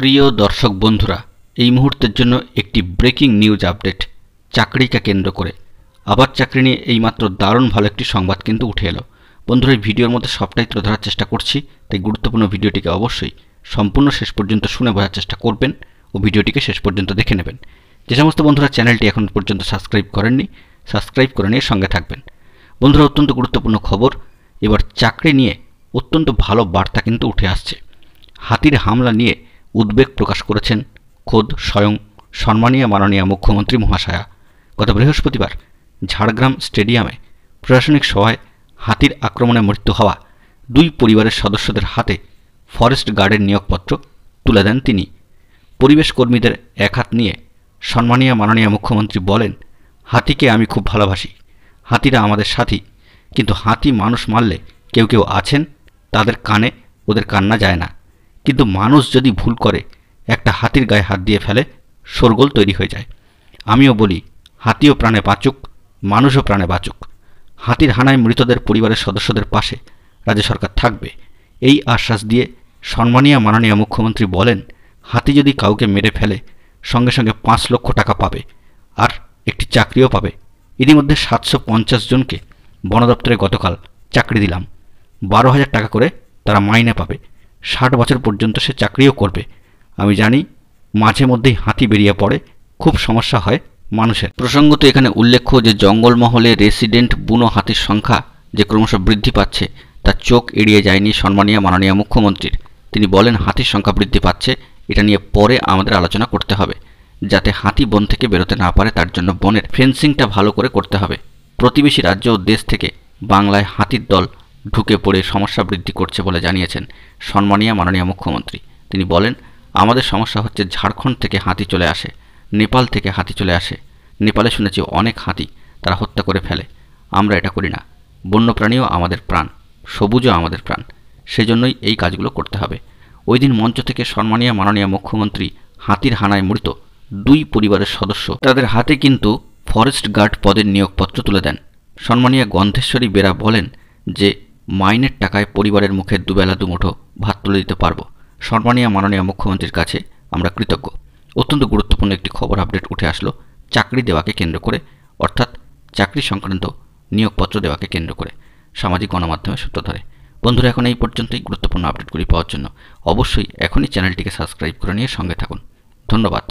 প্রিয় দর্শক বন্ধুরা এই মুহূর্তের জন্য একটি ব্রেকিং নিউজ আপডেট চাকরিকে কেন্দ্র করে আবার চাকরি নিয়ে এইমাত্র দারুণ ভালো একটি সংবাদ কিন্তু উঠে এলো বন্ধুরা এই ভিডিওর মধ্যে সবটাই তুলে ধরার চেষ্টা করছি তাই গুরুত্বপূর্ণ ভিডিওটিকে অবশ্যই সম্পূর্ণ শেষ পর্যন্ত শুনে বোঝার চেষ্টা করবেন ও ভিডিওটিকে শেষ পর্যন্ত দেখে নেবেন যে সমস্ত বন্ধুরা চ্যানেলটি এখন পর্যন্ত সাবস্ক্রাইব করেননি সাবস্ক্রাইব করে নিয়ে সঙ্গে থাকবেন বন্ধুরা অত্যন্ত গুরুত্বপূর্ণ খবর এবার চাকরি নিয়ে অত্যন্ত ভালো বার্তা কিন্তু উঠে আসছে হাতির হামলা নিয়ে উদ্বেগ প্রকাশ করেছেন খোদ স্বয়ং সম্মানীয় মাননীয় মুখ্যমন্ত্রী মহাশয়া গত বৃহস্পতিবার ঝাড়গ্রাম স্টেডিয়ামে প্রশাসনিক সভায় হাতির আক্রমণে মৃত্যু হওয়া দুই পরিবারের সদস্যদের হাতে ফরেস্ট গার্ডের নিয়োগপত্র তুলে দেন তিনি পরিবেশ কর্মীদের এক হাত নিয়ে সম্মানীয় মাননীয় মুখ্যমন্ত্রী বলেন হাতিকে আমি খুব ভালোবাসি হাতিরা আমাদের সাথী কিন্তু হাতি মানুষ মারলে কেউ কেউ আছেন তাদের কানে ওদের কান্না যায় না কিন্তু মানুষ যদি ভুল করে একটা হাতির গায়ে হাত দিয়ে ফেলে শোরগোল তৈরি হয়ে যায় আমিও বলি হাতিও প্রাণে বাঁচুক মানুষও প্রাণে বাঁচুক হাতির হানায় মৃতদের পরিবারের সদস্যদের পাশে রাজ্য সরকার থাকবে এই আশ্বাস দিয়ে সম্মানীয় মাননীয় মুখ্যমন্ত্রী বলেন হাতি যদি কাউকে মেরে ফেলে সঙ্গে সঙ্গে পাঁচ লক্ষ টাকা পাবে আর একটি চাকরিও পাবে ইতিমধ্যে সাতশো পঞ্চাশ জনকে বন দপ্তরে গতকাল চাকরি দিলাম বারো হাজার টাকা করে তারা মাইনে পাবে ষাট বছর পর্যন্ত সে চাকরিও করবে আমি জানি মাঝে মধ্যেই হাতি বেরিয়ে পড়ে খুব সমস্যা হয় মানুষের প্রসঙ্গত এখানে উল্লেখ্য যে জঙ্গলমহলে রেসিডেন্ট বুনো হাতির সংখ্যা যে ক্রমশ বৃদ্ধি পাচ্ছে তার চোখ এড়িয়ে যায়নি সম্মানীয় মাননীয় মুখ্যমন্ত্রীর তিনি বলেন হাতির সংখ্যা বৃদ্ধি পাচ্ছে এটা নিয়ে পরে আমাদের আলোচনা করতে হবে যাতে হাতি বন থেকে বেরোতে না পারে তার জন্য বনের ফেন্সিংটা ভালো করে করতে হবে প্রতিবেশী রাজ্য ও দেশ থেকে বাংলায় হাতির দল ঢুকে পড়ে সমস্যা বৃদ্ধি করছে বলে জানিয়েছেন সম্মানীয় মাননীয় মুখ্যমন্ত্রী তিনি বলেন আমাদের সমস্যা হচ্ছে ঝাড়খণ্ড থেকে হাতি চলে আসে নেপাল থেকে হাতি চলে আসে নেপালে শুনেছি অনেক হাতি তারা হত্যা করে ফেলে আমরা এটা করি না বন্যপ্রাণীও আমাদের প্রাণ সবুজও আমাদের প্রাণ সেজন্যই এই কাজগুলো করতে হবে ওই দিন মঞ্চ থেকে সম্মানীয় মাননীয় মুখ্যমন্ত্রী হাতির হানায় মৃত দুই পরিবারের সদস্য তাদের হাতে কিন্তু ফরেস্ট গার্ড পদের নিয়োগপত্র তুলে দেন সম্মানীয় গন্ধেশ্বরী বেরা বলেন যে মাইনের টাকায় পরিবারের মুখে দুবেলা দুমুঠো ভাত তুলে দিতে পারব সম্মানীয় মাননীয় মুখ্যমন্ত্রীর কাছে আমরা কৃতজ্ঞ অত্যন্ত গুরুত্বপূর্ণ একটি খবর আপডেট উঠে আসলো চাকরি দেওয়াকে কেন্দ্র করে অর্থাৎ চাকরি সংক্রান্ত নিয়োগপত্র দেওয়াকে কেন্দ্র করে সামাজিক গণমাধ্যমে সূত্র ধরে বন্ধুরা এখন এই পর্যন্তই গুরুত্বপূর্ণ আপডেটগুলি পাওয়ার জন্য অবশ্যই এখনই চ্যানেলটিকে সাবস্ক্রাইব করে নিয়ে সঙ্গে থাকুন ধন্যবাদ